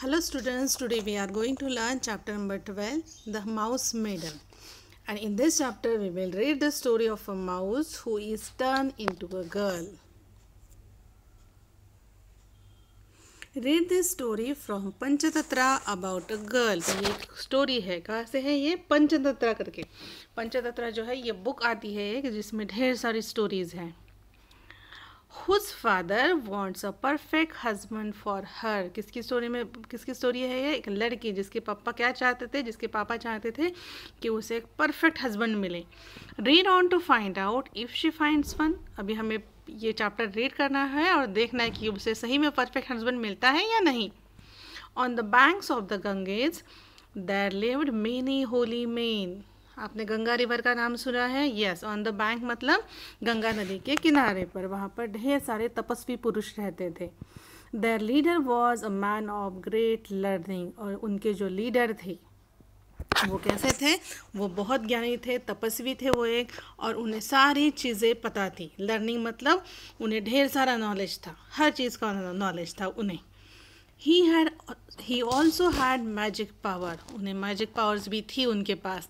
hello students today we are going to learn chapter number 12 the mouse maiden and in this chapter we will read the story of a mouse who is turned into a girl read this story from panchtatatra about a girl तो ये एक story है कहाँ से है ये पंचतंत्रा करके पंचतंत्रा जो है ये बुक आती है एक जिसमें ढेर सारी स्टोरीज हैं whose father wants a perfect husband for her किसकी स्टोरी में किसकी स्टोरी है ये एक लड़की जिसके पापा क्या चाहते थे जिसके पापा चाहते थे कि उसे एक परफेक्ट हस्बैंड मिले read on to find out if she finds one अभी हमें ये चैप्टर रीड करना है और देखना है कि उसे सही में परफेक्ट हस्बैंड मिलता है या नहीं on the banks of the Ganges there lived many holy men आपने गंगा रिवर का नाम सुना है यस ऑन द बैंक मतलब गंगा नदी के किनारे पर वहाँ पर ढेर सारे तपस्वी पुरुष रहते थे their leader was a man of great learning और उनके जो लीडर थे वो कैसे थे वो बहुत ज्ञानी थे तपस्वी थे वो एक और उन्हें सारी चीज़ें पता थी लर्निंग मतलब उन्हें ढेर सारा नॉलेज था हर चीज़ का नॉलेज था उन्हें he had he also had magic power उन्हें मैजिक पावर्स भी थी उनके पास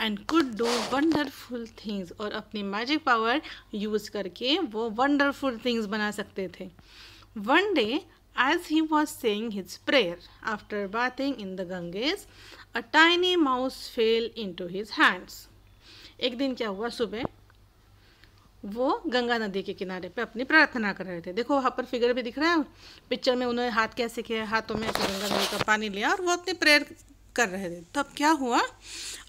and could do wonderful things और अपनी मैजिक पावर यूज़ करके वो वंडरफुल थिंग्स बना सकते थे one day as he was saying his prayer after bathing in the Ganges a tiny mouse fell into his hands एक दिन क्या हुआ सुबह वो गंगा नदी के किनारे पे अपनी प्रार्थना कर रहे थे देखो वहाँ पर फिगर भी दिख रहा है पिक्चर में उन्होंने हाथ कैसे किया हाथों में ऐसे गंगा नदी का पानी लिया और वो अपनी प्रेयर कर रहे थे तब तो क्या हुआ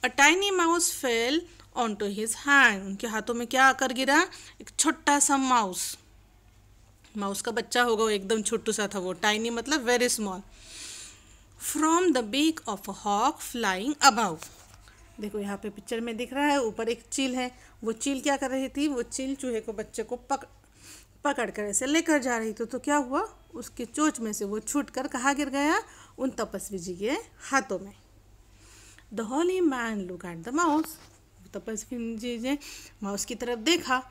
a tiny mouse fell onto his hand उनके हाथों में क्या आकर गिरा एक छोटा सा माउस माउस का बच्चा होगा वो एकदम छोटू सा था वो टाइनी मतलब very small from the beak of a hawk flying about देखो यहाँ पे पिक्चर में दिख रहा है ऊपर एक चील है वो चील क्या कर रही थी वो चील चूहे को बच्चे को पक पकड़ कर ऐसे लेकर जा रही थी तो क्या हुआ उसकी चोच में से वो छूट कर कहाँ गिर गया उन तपस्वी जी के हाथों में the holy man look at the mouse तपस्वी जी ने माउस की तरफ देखा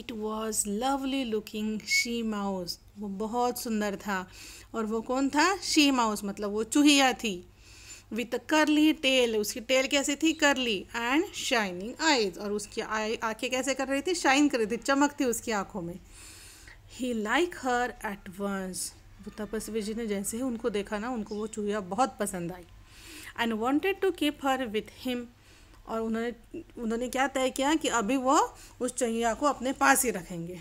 it was lovely looking she mouse वो बहुत सुंदर था और वो कौन था शी माउस मतलब वो चूहिया थी विथ करली टेल उसकी टेल कैसी थी करली एंड शाइनिंग आईज और उसकी आई आँखें कैसे कर रही थी शाइन कर रही थी चमक थी उसकी आँखों में he liked her at once तपस्वी जी ने जैसे ही उनको देखा ना उनको वो चूहिया बहुत पसंद आई and wanted to keep her with him और उन्होंने उन्होंने क्या तय किया कि अभी वो उस चूहिया को अपने पास ही रखेंगे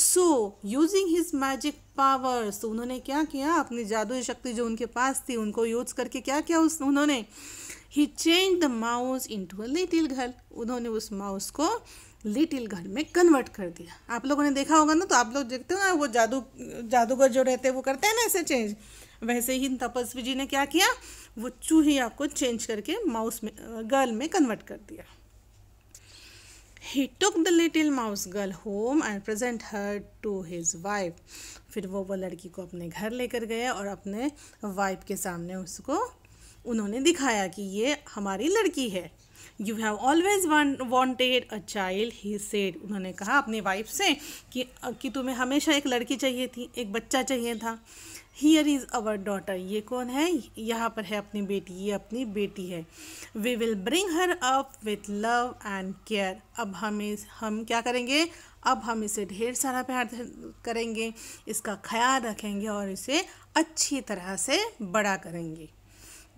so using his magic powers उन्होंने क्या किया अपनी जादुई शक्ति जो उनके पास थी उनको यूज करके क्या किया उस उन्होंने he change the mouse into a little घर उन्होंने उस माउस को लिटिल घर में कन्वर्ट कर दिया आप लोगों ने देखा होगा ना तो आप लोग देखते हो ना वो जादू जादूगर जो रहते हैं वो करते हैं ना ऐसे चेंज वैसे ही तपस्वी जी ने क्या किया वो चूहिया को चेंज करके माउस में गर्ल में कन्वर्ट कर दिया he took the little mouse girl home and present her to his wife फिर वो वो लड़की को अपने घर लेकर गए और अपने वाइफ के सामने उसको उन्होंने दिखाया कि ये हमारी लड़की है you have always wanted a child he said उन्होंने कहा अपनी वाइफ से कि कि तुम्हें हमेशा एक लड़की चाहिए थी एक बच्चा चाहिए था हियर इज़ अवर डॉटर ये कौन है यहाँ पर है अपनी बेटी ये अपनी बेटी है we will bring her up with love and care अब हमें हम क्या करेंगे अब हम इसे ढेर सारा प्यार करेंगे इसका ख्याल रखेंगे और इसे अच्छी तरह से बड़ा करेंगे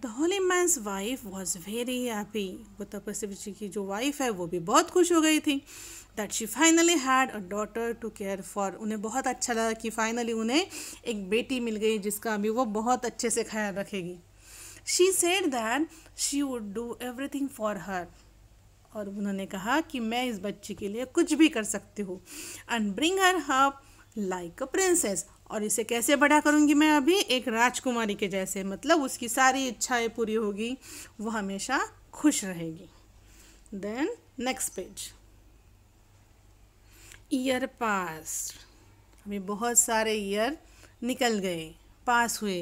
the holy man's wife was very happy वो तपस्वी जी की जो वाइफ है वो भी बहुत खुश हो गई थी that she finally had a daughter to care for उन्हें बहुत अच्छा लगा कि फाइनली उन्हें एक बेटी मिल गई जिसका अभी वो बहुत अच्छे से ख्याल रखेगी she said that she would do thing for her और उन्होंने कहा कि मैं इस बच्ची के लिए कुछ भी कर सकती हूँ एंड ब्रिंग हर हप लाइक अ प्रिंसेस और इसे कैसे बड़ा करूँगी मैं अभी एक राजकुमारी के जैसे मतलब उसकी सारी इच्छाएं पूरी होगी वो हमेशा खुश रहेगी then next page year pass अभी बहुत सारे ईयर निकल गए पास हुए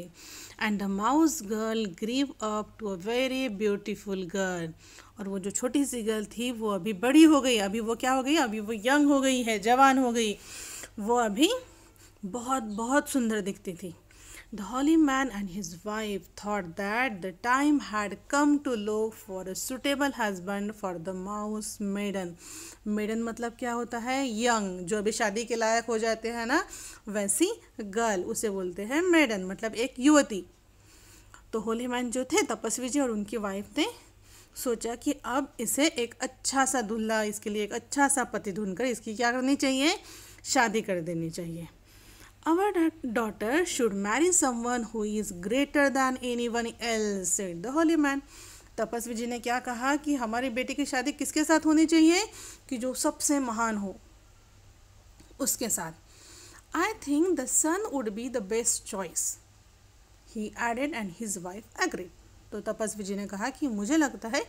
and the mouse girl grew up to a very beautiful girl और वो जो छोटी सी गर्ल थी वो अभी बड़ी हो गई अभी वो क्या हो गई अभी वो यंग हो गई है जवान हो गई वो अभी बहुत बहुत सुंदर दिखती थी the holy man and his wife thought that the time had come to look for a suitable husband for the mouse maiden maiden मतलब क्या होता है यंग जो अभी शादी के लायक हो जाते हैं ना वैसी गर्ल उसे बोलते हैं मेडन मतलब एक युवती तो होली मैन जो थे तपस्वी जी और उनकी वाइफ ने सोचा कि अब इसे एक अच्छा सा दूल्हा इसके लिए एक अच्छा सा पति ढूंढ कर इसकी क्या करनी चाहिए शादी कर देनी चाहिए Our daughter should marry someone who is greater than anyone else, said the holy man. तपस्वी जी ने क्या कहा कि हमारी बेटी की शादी किसके साथ होनी चाहिए कि जो सबसे महान हो उसके साथ I think the sun would be the best choice he added and his wife agreed तो तपस्वी जी ने कहा कि मुझे लगता है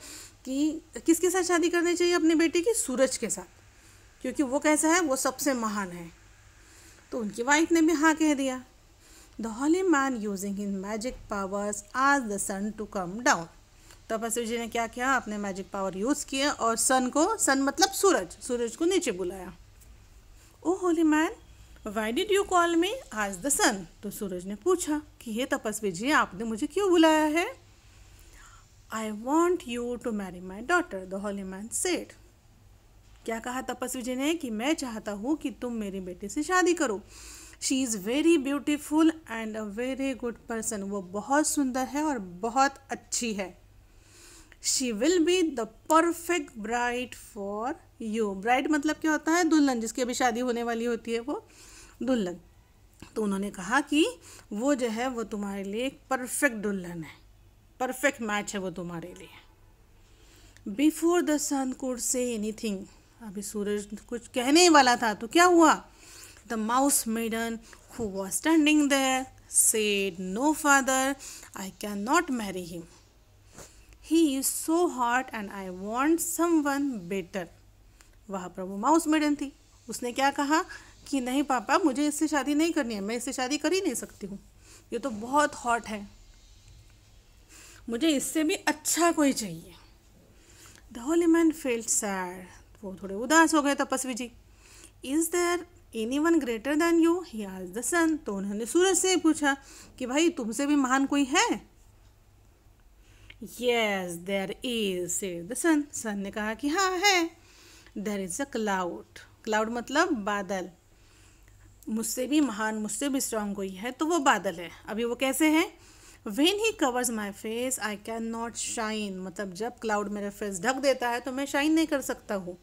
कि किसके साथ शादी करनी चाहिए अपनी बेटी की सूरज के साथ क्योंकि वो कैसा है वो सबसे महान है तो उनकी वाइफ ने भी हाँ कह दिया the holy man using his magic powers आज the sun to come down तपस्वी जी ने क्या किया अपने मैजिक पावर यूज़ किए और सन को सन मतलब सूरज सूरज को नीचे बुलाया O holy man why did you call me आज द सन तो सूरज ने पूछा कि हे तपस्वी जी आपने मुझे क्यों बुलाया है I want you to marry my daughter the holy man said क्या कहा तपस्वी जी ने कि मैं चाहता हूँ कि तुम मेरे बेटे से शादी करो she is very beautiful and a very good person वो बहुत सुंदर है और बहुत अच्छी है she will be the perfect bride for you bride मतलब क्या होता है दुल्हन जिसकी अभी शादी होने वाली होती है वो दुल्हन तो उन्होंने कहा कि वो जो है वो तुम्हारे लिए एक परफेक्ट दुल्हन है परफेक्ट मैच है वो तुम्हारे लिए before the sun could say thing अभी सूरज कुछ कहने ही वाला था तो क्या हुआ the mouse maiden who was standing no father I can not marry him he is so hot and I want someone better वह प्रभु माउस मेडन थी उसने क्या कहा कि नहीं पापा मुझे इससे शादी नहीं करनी है मैं इससे शादी कर ही नहीं सकती हूँ ये तो बहुत हॉट है मुझे इससे भी अच्छा कोई चाहिए the holy man felt sad वो थोड़े उदास हो गए तपस्वी जी is there anyone greater than you he आज द सन तो उन्होंने सूरज से पूछा कि भाई तुमसे भी महान कोई है yes there is said the sun sun ने कहा कि हाँ है there is a cloud cloud मतलब बादल मुझसे भी महान मुझसे भी स्ट्रांग कोई है तो वो बादल है अभी वो कैसे है when he covers my face I can not shine मतलब जब क्लाउड मेरा फेस ढक देता है तो मैं शाइन नहीं कर सकता हूँ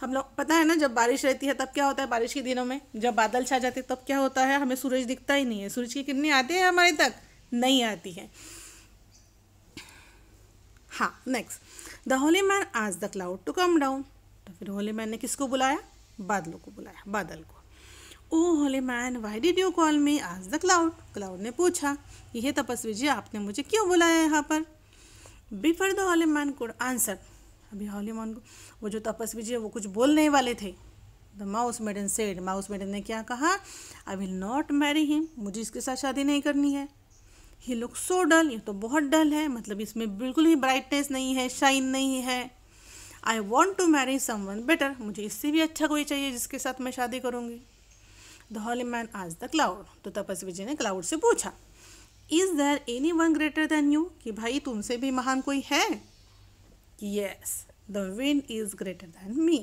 हम लोग पता है ना जब बारिश रहती है तब क्या होता है बारिश के दिनों में जब बादल छा जाते तब क्या होता है हमें सूरज दिखता ही नहीं है सूरज की किरणें आती है हमारे तक नहीं आती है हाँ नेक्स्ट द होली मैन आज the cloud to come down तो फिर होली मैन ने किसको बुलाया बादलों को बुलाया बादल को O holy man why did you call me आज द क्लाउड क्लाउड ने पूछा यह तपस्वी जी आपने मुझे क्यों बुलाया यहाँ पर before the holy man could answer अभी मान को वो जो तपस्वी जी है वो कुछ बोलने वाले थे the mouse maiden said mouse maiden ने क्या कहा I will not marry him मुझे इसके साथ शादी नहीं करनी है ही लुक सो डल ये तो बहुत डल है मतलब इसमें बिल्कुल ही ब्राइटनेस नहीं है शाइन नहीं है I want to marry someone better मुझे इससे भी अच्छा कोई चाहिए जिसके साथ मैं शादी करूँगी द हॉली मैन आज द क्लाउड तो तपस्वी जी ने क्लाउड से पूछा is there anyone greater than you कि भाई तुमसे भी महान कोई है yes the wind is greater than me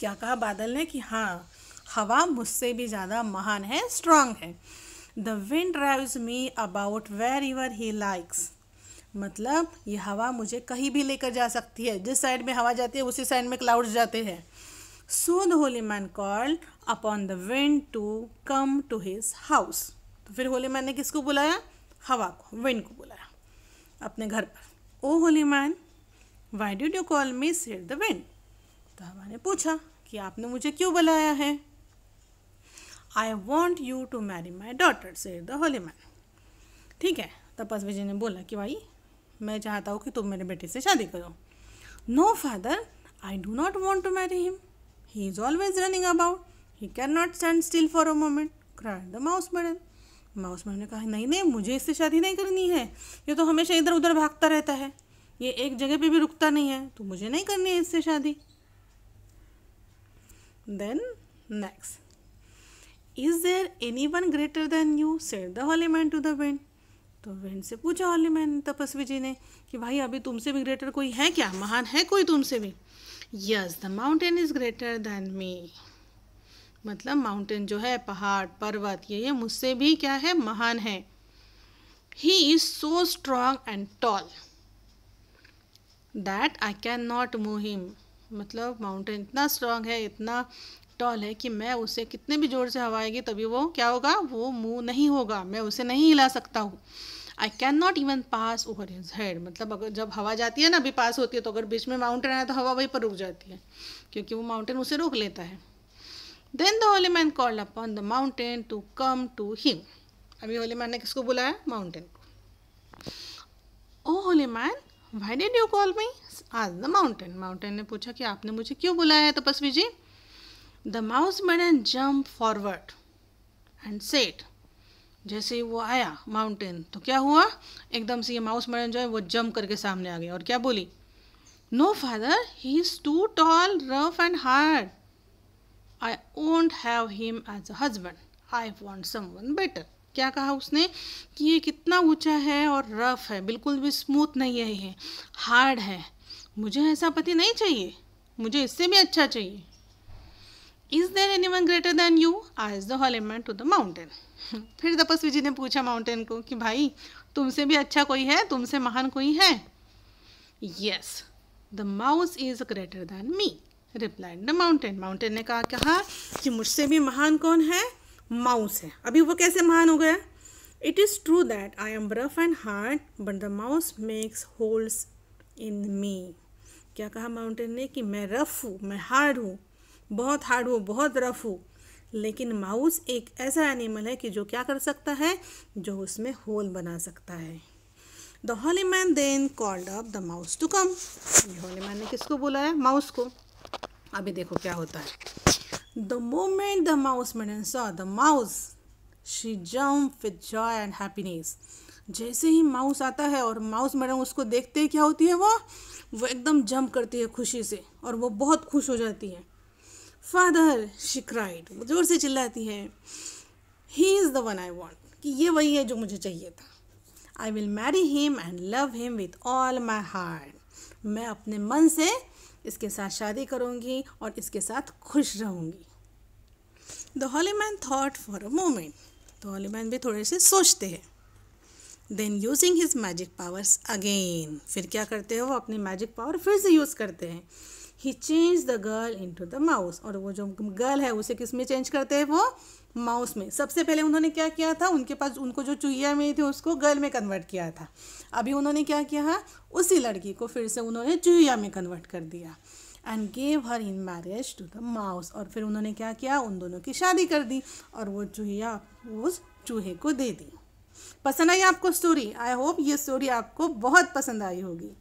क्या कहा बादल ने कि हाँ हवा मुझसे भी ज़्यादा महान है स्ट्रांग है the wind drives me about wherever he likes मतलब ये हवा मुझे कहीं भी लेकर जा सकती है जिस साइड में हवा जाती है उसी साइड में क्लाउड्स जाते हैं so the holy man called upon the wind to come to his house तो फिर होली मैन ने किसको बुलाया हवा को विंड को बुलाया अपने घर पर O holy man why did you call me said the wind तो हमारे पूछा कि आपने मुझे क्यों बुलाया है I want you to marry my daughter said the holy man ठीक है तपस विजय ने बोला कि भाई मैं चाहता हूँ कि तुम मेरे बेटे से शादी करो no father I do not want to marry him he is always running about he can not stand still for a moment cry the mouse madam mouse madam ने कहा नहीं नहीं मुझे इससे शादी नहीं करनी है ये तो हमेशा इधर उधर भागता रहता है ये एक जगह पे भी रुकता नहीं है तो मुझे नहीं करनी है इससे शादी then next is there anyone greater than you said the holy man to the wind तो विंड से पूछा हॉली मैन तपस्वी जी ने कि भाई अभी तुमसे भी ग्रेटर कोई है क्या महान है कोई तुमसे भी yes the mountain is greater than me मतलब माउंटेन जो है पहाड़ पर्वत ये ये मुझसे भी क्या है महान है he is so strong and tall that I can not move him मतलब माउंटेन इतना स्ट्रांग है इतना टॉल है कि मैं उसे कितने भी ज़ोर से हवा आएगी तभी वो क्या होगा वो मूव नहीं होगा मैं उसे नहीं हिला सकता हूँ I can not even pass over his head मतलब अगर जब हवा जाती है ना अभी पास होती है तो अगर बीच में माउंटेन आया तो हवा वहीं पर रुक जाती है क्योंकि वो माउंटेन उसे रोक लेता है then the holy man call upon the mountain to come to him अभी होली मैन ने किसको बुलाया माउंटेन को O holy man why did you call me आज द माउंटेन माउंटेन ने पूछा कि आपने मुझे क्यों बुलाया है तपस्वी जी the mouse man and jump forward and said जैसे ही वो आया माउंटेन तो क्या हुआ एकदम से ये माउस मैडम जो है वो जम्प करके सामने आ गया और क्या बोली no father he is too tall rough and hard I won't have him as a husband I want someone better क्या कहा उसने कि ये कितना ऊंचा है और रफ है बिल्कुल भी स्मूथ नहीं है ये हार्ड है मुझे ऐसा पति नहीं चाहिए मुझे इससे भी अच्छा चाहिए is there anyone greater than you आज the holy man to the mountain फिर तपस्वी जी ने पूछा माउंटेन को कि भाई तुमसे भी अच्छा कोई है तुमसे महान कोई है yes the mouse is greater than me replied the mountain mountain ने कहा कहा कि मुझसे भी महान कौन है माउस है अभी वो कैसे महान हो गया it is true that I am rough and hard but the mouse makes holes in me क्या कहा माउंटेन ने कि मैं रफ हूँ मैं हार्ड हूँ बहुत हार्ड हूँ बहुत रफ हूँ लेकिन माउस एक ऐसा एनिमल है कि जो क्या कर सकता है जो उसमें होल बना सकता है the holy man then called up the mouse to come ये हॉली मैन ने किसको बोला है माउस को अभी देखो क्या होता है The moment the mouse maiden saw the mouse, she jumped with joy and happiness. जैसे ही माउस आता है और माउस मैडम उसको देखते ही क्या होती है वो वो एकदम जंप करती है खुशी से और वो बहुत खुश हो जाती है फादर शिक्राइड ज़ोर से चिल्लाती है he is the one I want कि ये वही है जो मुझे चाहिए था I will marry him and love him with all my heart मैं अपने मन से इसके साथ शादी करूँगी और इसके साथ खुश रहूँगी the holy man thought for a moment तो हॉली मैन भी थोड़े से सोचते हैं then using his magic powers again फिर क्या करते हैं वो अपनी मैजिक पावर फिर से यूज़ करते हैं he change the girl into the mouse और वो जो गर्ल है उसे किस में चेंज करते हैं वो माउस में सबसे पहले उन्होंने क्या किया था उनके पास उनको जो चूहिया मिली थी उसको गर्ल में कन्वर्ट किया था अभी उन्होंने क्या किया उसी लड़की को फिर से उन्होंने चूहिया में कन्वर्ट कर दिया and gave her in marriage to the mouse और फिर उन्होंने क्या किया उन दोनों की शादी कर दी और वो चूहिया उस चूहे को दे दी पसंद आई आपको स्टोरी आई होप ये स्टोरी आपको बहुत पसंद आई होगी